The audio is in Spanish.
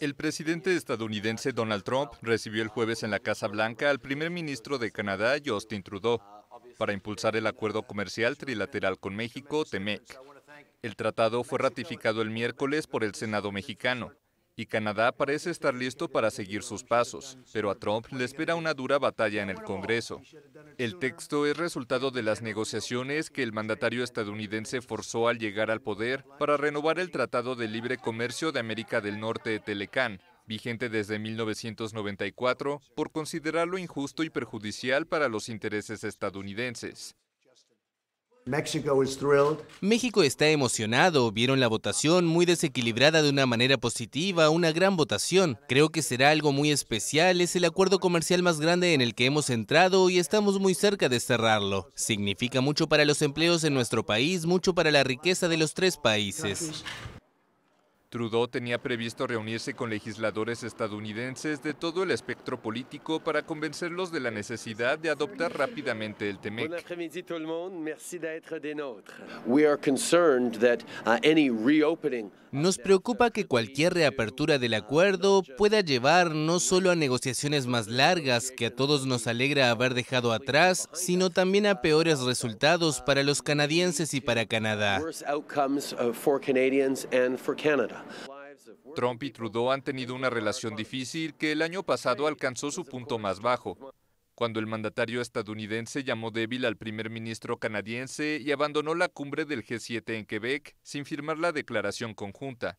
El presidente estadounidense Donald Trump recibió el jueves en la Casa Blanca al primer ministro de Canadá, Justin Trudeau, para impulsar el acuerdo comercial trilateral con México, TEMEC. El tratado fue ratificado el miércoles por el Senado mexicano y Canadá parece estar listo para seguir sus pasos, pero a Trump le espera una dura batalla en el Congreso. El texto es resultado de las negociaciones que el mandatario estadounidense forzó al llegar al poder para renovar el Tratado de Libre Comercio de América del Norte de Telecán, vigente desde 1994, por considerarlo injusto y perjudicial para los intereses estadounidenses. México está emocionado, vieron la votación muy desequilibrada de una manera positiva, una gran votación. Creo que será algo muy especial, es el acuerdo comercial más grande en el que hemos entrado y estamos muy cerca de cerrarlo. Significa mucho para los empleos en nuestro país, mucho para la riqueza de los tres países. Trudeau tenía previsto reunirse con legisladores estadounidenses de todo el espectro político para convencerlos de la necesidad de adoptar rápidamente el TEMEC. Uh, nos preocupa que cualquier reapertura del acuerdo pueda llevar no solo a negociaciones más largas que a todos nos alegra haber dejado atrás, sino también a peores resultados para los canadienses y para Canadá. Trump y Trudeau han tenido una relación difícil que el año pasado alcanzó su punto más bajo, cuando el mandatario estadounidense llamó débil al primer ministro canadiense y abandonó la cumbre del G7 en Quebec sin firmar la declaración conjunta.